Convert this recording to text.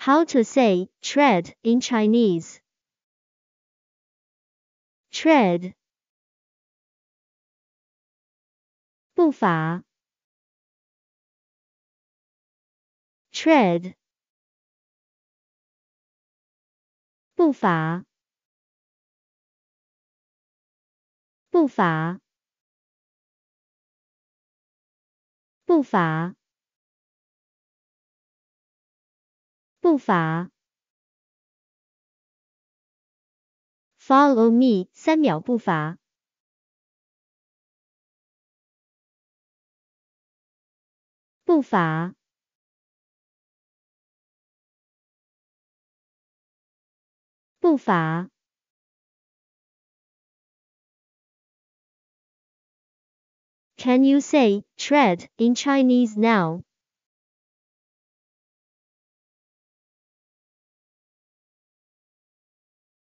How to say tread in Chinese. Tread. 步伐 tread 步伐步伐步伐步伐，follow me，三秒步伐。步伐，步伐。Can you say tread in Chinese now?